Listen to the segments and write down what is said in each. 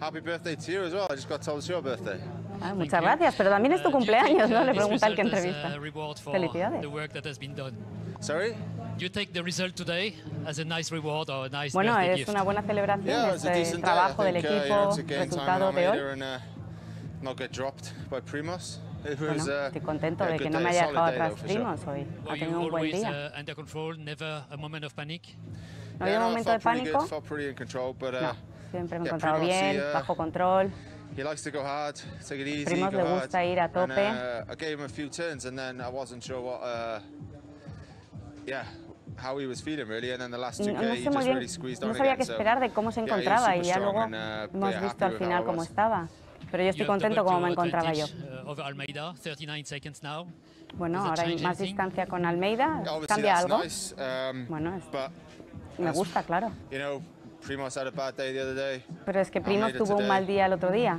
Happy birthday to you as well. I just got told it's your birthday. Ah, muchas gracias, pero también es tu uh, cumpleaños, ¿no? Le pregunta al que entrevista. Felicidades. Sorry? You take the result today as a nice reward or a nice bueno, es gift. una buena celebración yeah, este trabajo think, del equipo, uh, yeah, resultado de hoy. And, uh, get dropped by Primos. bueno, uh, estoy contento de que no me haya dejado atrás Primos hoy. Ha tenido un buen día. Uh, control, ¿No había yeah, momento de pánico? But, uh, no siempre me he encontrado bien, bajo control. Primos le gusta ir a tope. no, sabía qué esperar de cómo se encontraba y ya luego uh, hemos visto al final cómo estaba. Pero yo estoy contento como me encontraba yo. Uh, bueno, ahora hay más distancia con Almeida. ¿Cambia algo? Um, me gusta, claro. Pero es que primo tuvo un mal día el otro día.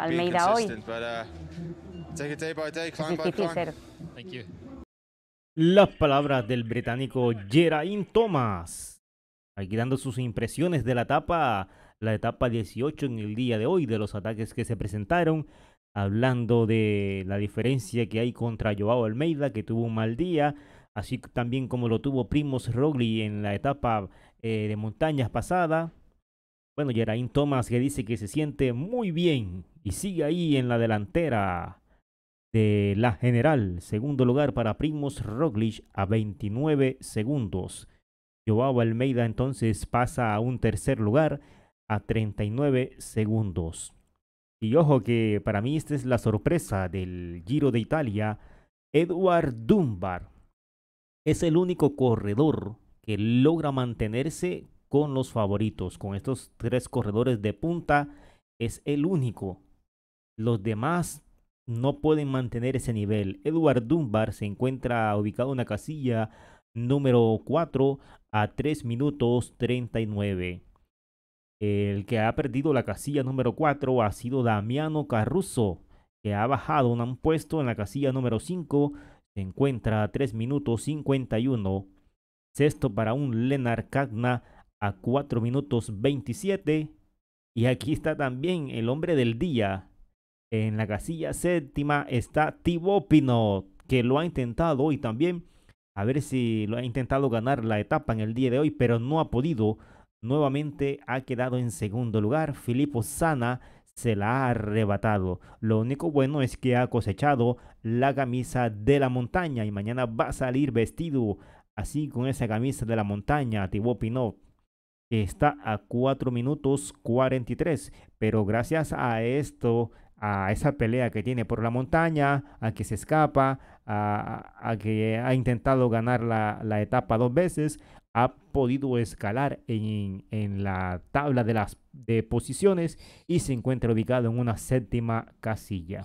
Almeida hoy. Las palabras del británico Geraint Thomas. Aquí dando sus impresiones de la etapa, la etapa 18 en el día de hoy, de los ataques que se presentaron hablando de la diferencia que hay contra Joao Almeida, que tuvo un mal día, así también como lo tuvo Primos Rogli en la etapa eh, de montañas pasada. Bueno, Geraint Thomas que dice que se siente muy bien y sigue ahí en la delantera de la general. Segundo lugar para Primos Roglic a 29 segundos. Joao Almeida entonces pasa a un tercer lugar a 39 segundos. Y ojo que para mí esta es la sorpresa del Giro de Italia. Edward Dunbar es el único corredor que logra mantenerse con los favoritos. Con estos tres corredores de punta es el único. Los demás no pueden mantener ese nivel. Edward Dunbar se encuentra ubicado en la casilla número 4 a 3 minutos 39. El que ha perdido la casilla número 4 ha sido Damiano Carruso, que ha bajado un puesto en la casilla número 5 encuentra a 3 minutos 51. Sexto para un Lenar Cagna a 4 minutos 27. Y aquí está también el hombre del día. En la casilla séptima está Thibaut que lo ha intentado hoy también. A ver si lo ha intentado ganar la etapa en el día de hoy, pero no ha podido. Nuevamente ha quedado en segundo lugar. Filippo Sana se la ha arrebatado. Lo único bueno es que ha cosechado la camisa de la montaña y mañana va a salir vestido así con esa camisa de la montaña, Thibaut Pinot. está a 4 minutos 43, pero gracias a esto, a esa pelea que tiene por la montaña, a que se escapa, a, que ha intentado ganar la etapa dos veces, ha podido escalar en, la tabla de las de posiciones y se encuentra ubicado en una séptima casilla.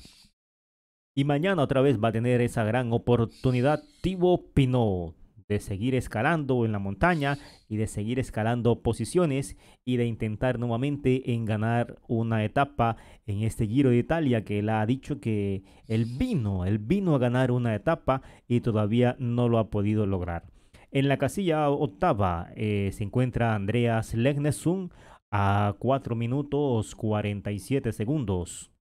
Y mañana otra vez va a tener esa gran oportunidad Tivo Pinot de seguir escalando en la montaña y de seguir escalando posiciones y de intentar nuevamente en ganar una etapa en este Giro de Italia que él ha dicho que él vino, él vino a ganar una etapa y todavía no lo ha podido lograr. En la casilla octava eh, se encuentra Andreas Legnesun a 4 minutos 47 segundos.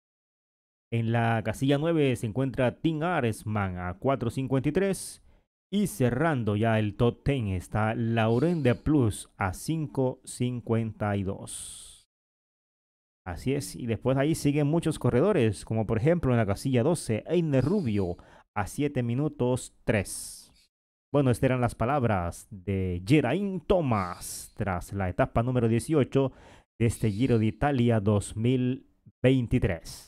En la casilla 9 se encuentra Tim Aresman a 4.53. Y cerrando ya el top 10 está Lauren de Plus a 5.52. Así es, y después ahí siguen muchos corredores, como por ejemplo en la casilla 12, Einer Rubio a 7 minutos 3. Bueno, estas eran las palabras de Geraint Thomas tras la etapa número 18 de este Giro de Italia 2023.